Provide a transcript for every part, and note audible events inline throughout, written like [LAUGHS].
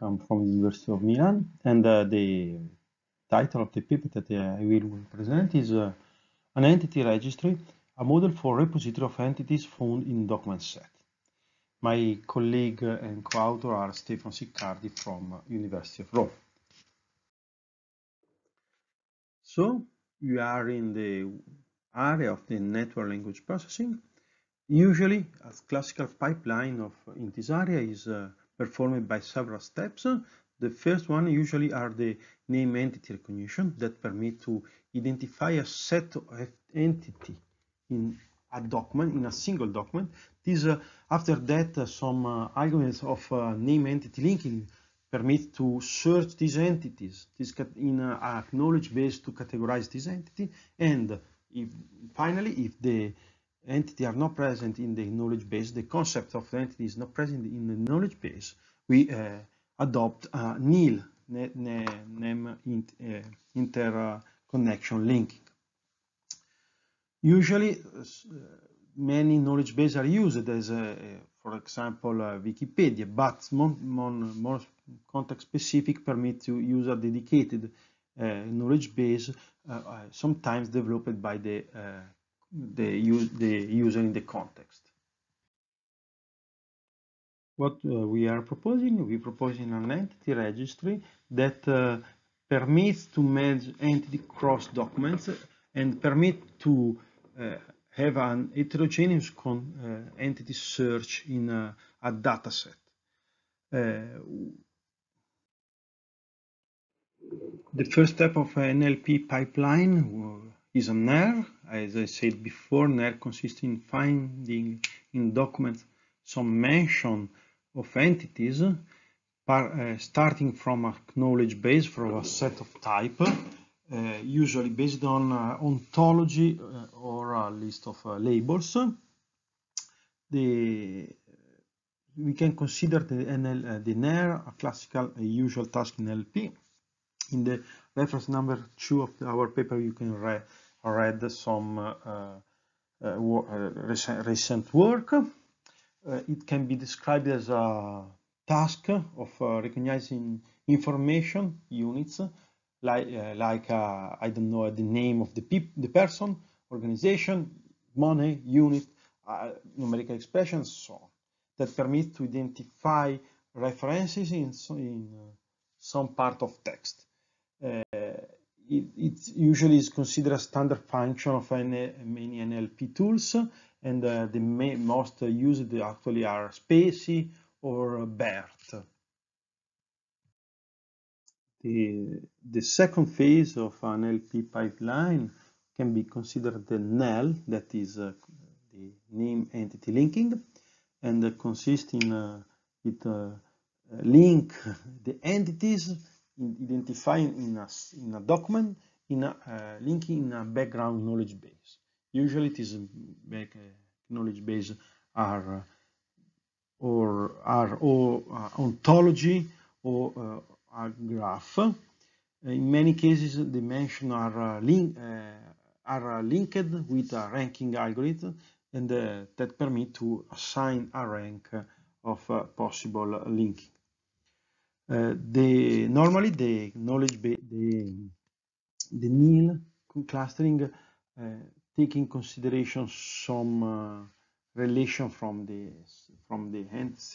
come from the University of Milan, and uh, the title of the paper that uh, I will present is uh, An Entity Registry, a model for repository of entities found in document set. My colleague and co-author are Stefano Siccardi from University of Rome. So we are in the area of the natural language processing. Usually, a classical pipeline of in this area is uh, performed by several steps. The first one usually are the name entity recognition that permit to identify a set of entity in a document, in a single document. This, uh, after that, uh, some uh, algorithms of uh, name entity linking permit to search these entities this in a, uh, a knowledge base to categorize this entity. And if, finally, if the entity are not present in the knowledge base, the concept of the entity is not present in the knowledge base, we uh, adopt a uh, nil name uh, interconnection linking. Usually, uh, uh many knowledge bases are used as, uh, for example, Wikipedia, but more, more context-specific permit to use a dedicated knowledge base, sometimes developed by the the, the user in the context. What uh, we are proposing? we propose proposing an entity registry that uh, permits to manage entity cross documents and permit to uh, have an heterogeneous con, uh, entity search in a, a dataset. Uh, the first step of NLP pipeline uh, is a NER, as I said before, NER consists in finding in documents some mention of entities uh, starting from a knowledge base from a set of type, uh, usually based on uh, ontology uh, or a list of uh, labels. The, we can consider the, NL, uh, the NER a classical a usual task in LP. In the reference number two of our paper, you can re read some uh, uh, uh, recent, recent work. it can be described as a task of recognizing information units like, like I don't know the name of the, the person, organization, money, unit, numerical expressions, so on that permit to identify references in, in uh, some part of text uh, it, it, usually is considered a standard function of any, many NLP tools, and uh, the most used actually are SPACY or BERT. The, the second phase of an LP pipeline can be considered the NEL, that is uh, the name entity linking, and uh, consists in uh, it uh, link [LAUGHS] the entities in identifying in a, in a document, in a, uh, linking in a background knowledge base. Usually it is uh, back, uh, knowledge base are uh, or are or ontology or a graph. In many cases, dimensions are, link, are linked with a ranking algorithm and that permit to assign a rank of possible linking the euh, normally the knowledge base, the the nil clustering uh, taking consideration some uh, relation from the from the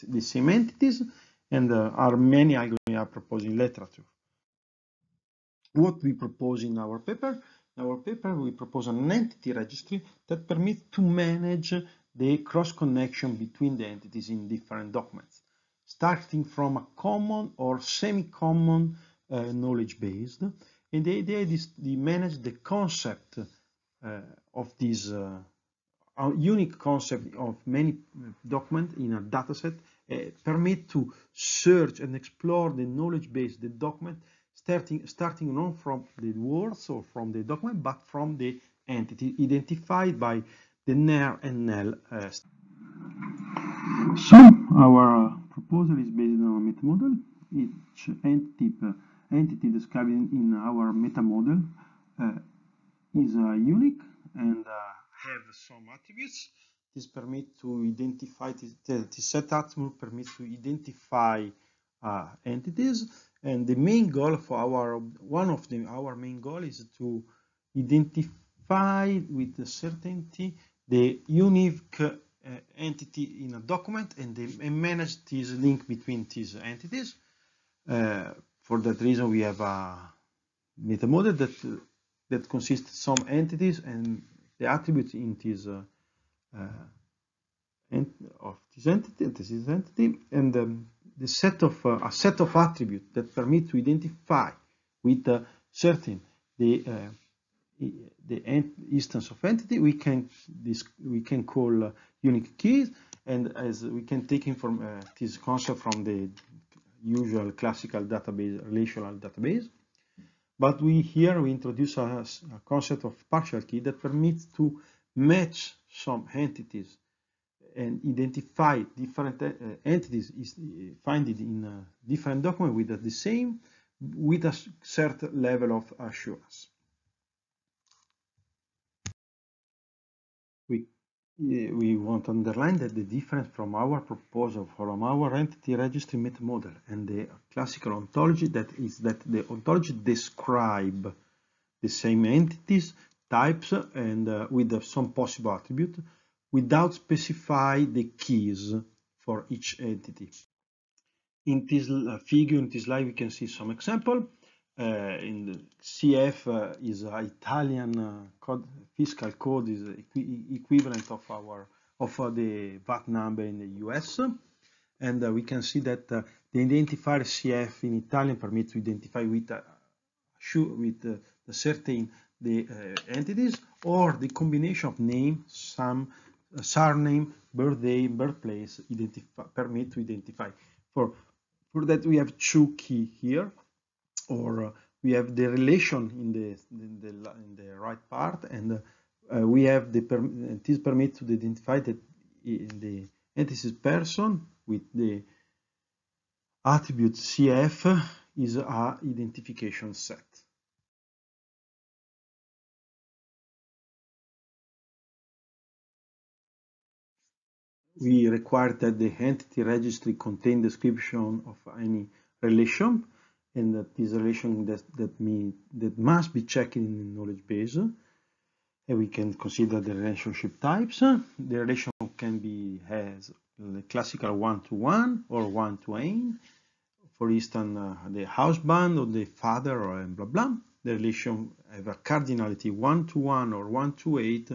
the same entities, and uh, are many algorithms are proposing literature. What we propose in our paper in our paper, we propose an entity registry that permits to manage the cross connection between the entities in different documents starting from a common or semi-common uh, knowledge base. And the idea is to manage the concept uh, of this uh, unique concept of many uh, document in a dataset uh, permit to search and explore the knowledge base, the document, starting, starting not from the words or from the document, but from the entity identified by the NER and NEL. Uh, so our proposal is based on a meta model. Each entity, uh, entity described in, in our meta model uh, is uh, unique and uh, have some attributes. This permit to identify the, set attribute permits to identify entities. And the main goal for our one of the our main goal is to identify with certainty the unique uh, entity in a document and they manage this link between these entities. Uh, for that reason, we have a meta model that that consists some entities and the attributes in this uh, uh, of this entity, this entity, and um, the set of uh, a set of attributes that permit to identify with uh, certain the the instance of entity, we can this we can call uh, unique keys, and as we can take from uh, this concept from the usual classical database, relational database. But we here we introduce a, a concept of partial key that permits to match some entities and identify different uh, entities is uh, find it in a different document with the same with a certain level of assurance. Eh, we want to underline that the difference from our proposal from our entity registry meta model and the classical ontology that is that the ontology describe the same entities types and uh, with uh, some possible attribute without specify the keys for each entity in this uh, figure in this slide we can see some example Eh, in CF is Italian eh, code, fiscal code is equivalent of our of uh, the VAT number in the US. And uh, we can see that uh, the identifier CF in Italian permits to identify with with certain the uh, entities or the combination of name, some uh, surname, birthday, birthplace permit to identify. For, for that we have two key here or uh, we have the relation in the, in the, in the right part and uh, we have the this permit to identify that the entity's person with the attribute CF is a identification set. We require that the entity registry contain description of any relation and that is a relation that that mean that must be checked in the knowledge base. And we can consider the relationship types. The relation can be as the classical one-to-one -one or one-to-n. For instance, uh, the husband or the father or blah blah. The relation have a cardinality one-to-one -one or one-to-eight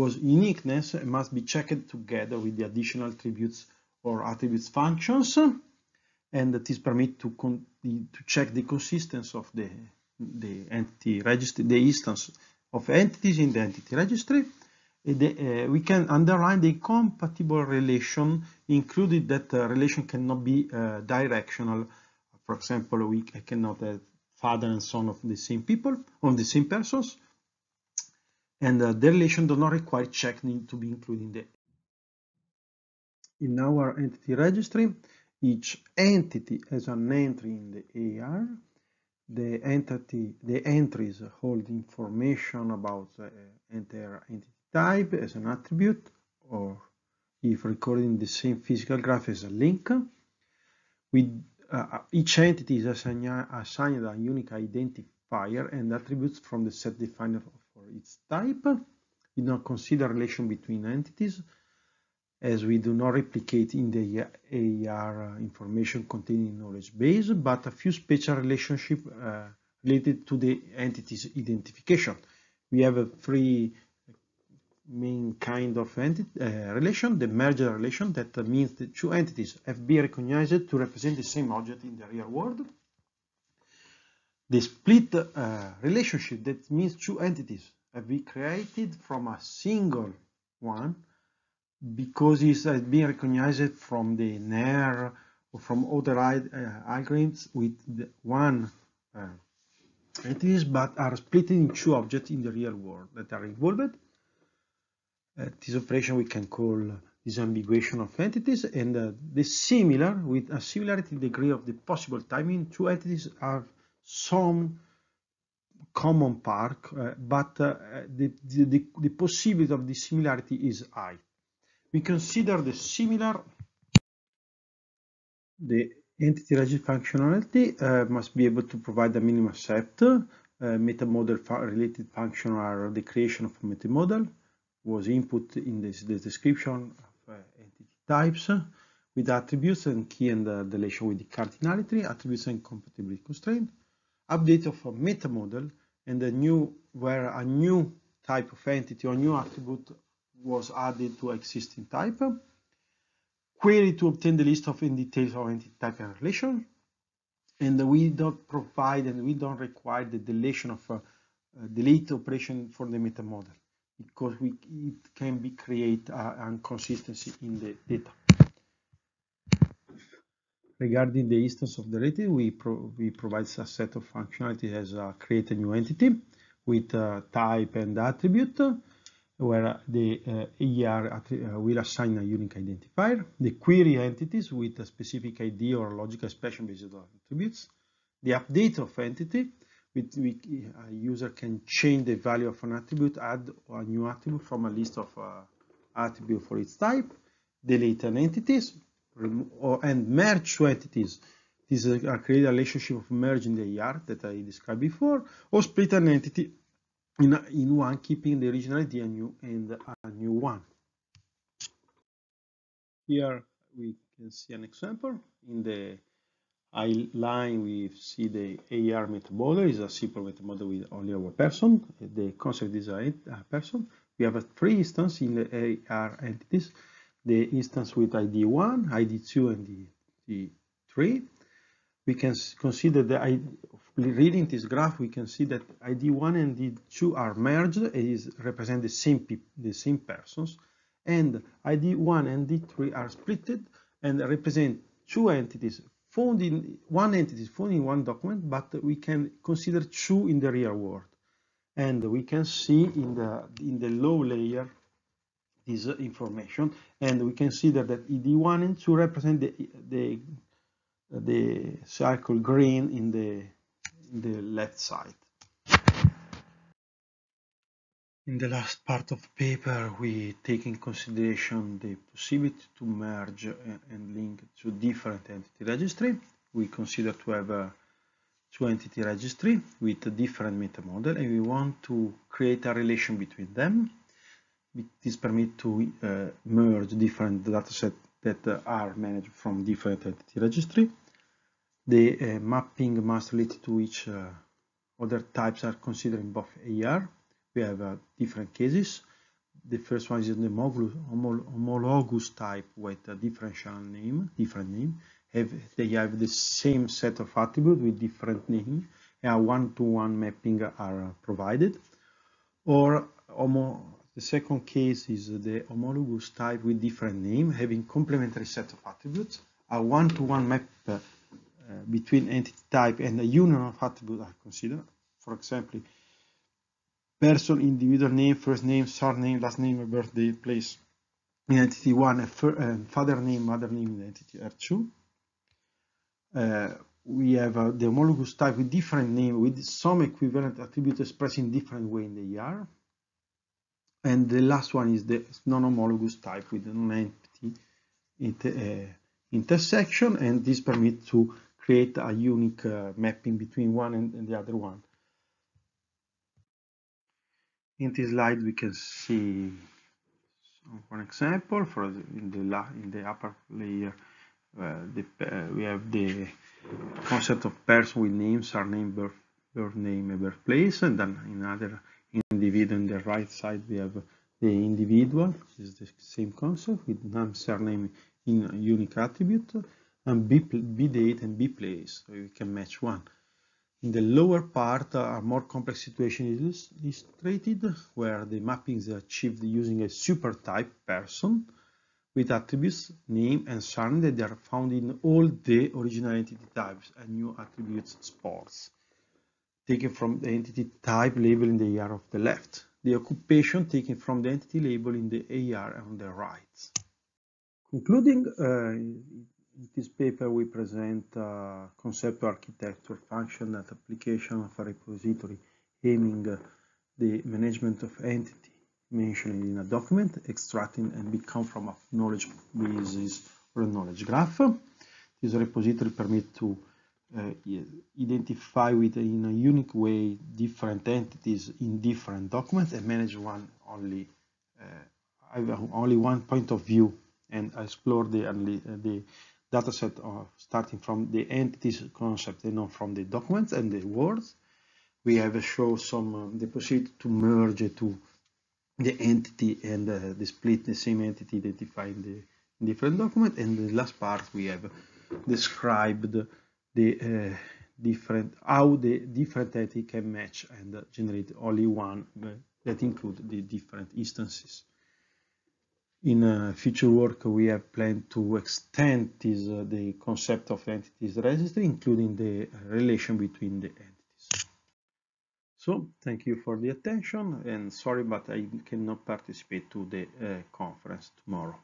was uniqueness and must be checked together with the additional attributes or attributes functions and that is permit to to check the consistency of the the entity registry, the instance of entities in the entity registry. The, uh, we can underline the compatible relation, included that relation cannot be uh, directional. For example, we cannot have father and son of the same people, of the same persons, and uh, the relation does not require checking to be included in the in our entity registry each entity has an entry in the AR. The entity, the entries hold information about the entire entity type as an attribute, or if recording the same physical graph as a link. With uh, each entity is assigned, assigned a unique identifier and attributes from the set defined for its type. We don't consider relation between entities as we do not replicate in the AER uh, information containing knowledge base, but a few spatial relationship uh, related to the entity's identification. We have a uh, three main kind of entity, uh, relation, the merger relation that uh, means the two entities have been recognized to represent the same object in the real world. The split uh, relationship that means two entities have been created from a single one because it has uh, been recognized from the NER or from other uh, algorithms with one uh, entities, but are split in two objects in the real world that are involved. Uh, this operation we can call disambiguation of entities and uh, the similar with a similarity degree of the possible timing two entities have some common part uh, but uh, the, the, the, the possibility of similarity is high we consider the similar the entity related functionality uh, must be able to provide a minimum set uh, meta model related function or the creation of a meta model was input in this, description of uh, entity types uh, with attributes and key and uh, the relation with the cardinality attributes and compatibility constraint update of a meta model and a new where a new type of entity or new attribute was added to existing type. Query to obtain the list of in details oriented type and relation. And we don't provide and we don't require the deletion of a uh, uh, delete operation for the meta model because we, it can be create uh, inconsistency in the data. Regarding the instance of deleted, we, pro we provide a set of functionality as uh, create a new entity with type and attribute where the uh, ER uh, will assign a unique identifier, the query entities with a specific ID or logical expression based on attributes, the update of entity, with which a user can change the value of an attribute, add a new attribute from a list of uh, attributes for its type, delete an entities, or, and merge two entities. This is a, a create a relationship of merging the ER that I described before, or split an entity in, in one keeping the original idea new and a new one. Here we can see an example. In the I line we see the AR model is a simple model with only one person. The concept is a person. We have three instances in the AR entities. The instance with ID 1, ID 2, and ID 3. We can consider the ID, reading this graph, we can see that ID1 and ID2 are merged, it is represent the same, the same persons, and ID1 and ID3 are splitted and represent two entities found in one entity is found in one document, but we can consider two in the real world. And we can see in the in the low layer this information, and we can see that ID one and 2 represent the the the circle green in the the left side. In the last part of the paper, we take in consideration the possibility to merge and link to different entity registry. We consider to have a uh, two entity registry with a different meta model and we want to create a relation between them. This permit to uh, merge different dataset that are managed from different entity registry the uh, mapping must relate to which uh, other types are considered in both AR. We have uh, different cases. The first one is the homologous type with a differential name, different name. Have, they have the same set of attributes with different name A one-to-one -one mapping are provided. Or homo, the second case is the homologous type with different name having complementary set of attributes. A one-to-one -one map uh, between entity type and the union of attributes are considered. For example, person, individual name, first name, surname, last name, birthday, place in entity 1, father name, mother name in entity R2. Uh, we have uh, the homologous type with different name with some equivalent attribute expressed in different way in the ER. And the last one is the non-homologous type with an empty inter uh, intersection and this permits to create a unique uh, mapping between one and, and, the other one. In this slide, we can see one example for the, in the la, in the upper layer. Uh, the, uh, we have the concept of person with names, surname, birth, birth name, and birthplace, and then another individual. On the right side, we have the individual, which is the same concept with name, surname in unique attribute and B, b and B place. So we can match one. In the lower part, uh, a more complex situation is illustrated, where the mapping is achieved using a super type person with attributes, name, and surname that are found in all the original entity types and new attributes sports, taken from the entity type label in the AR of the left, the occupation taken from the entity label in the AR on the right. Concluding, uh, this paper we present uh, concept architecture, function and application of a repository aiming uh, the management of entity mentioned in a document, extracting and become from a knowledge basis or a knowledge graph. This repository permit to uh, identify with in a unique way different entities in different documents and manage one only uh, I have only one point of view and explore the, uh, the uh, dataset of starting from the entities concept and not from the documents and the words. We have shown some um, the possibility to merge to the entity and uh, the split the same entity identifying the different document. And the last part we have described the uh, different how the different entity can match and generate only one uh, that include the different instances. In uh, future work, we have planned to extend this, uh, the concept of entities registry, including the uh, relation between the entities. So, thank you for the attention, and sorry, but I cannot participate to the uh, conference tomorrow.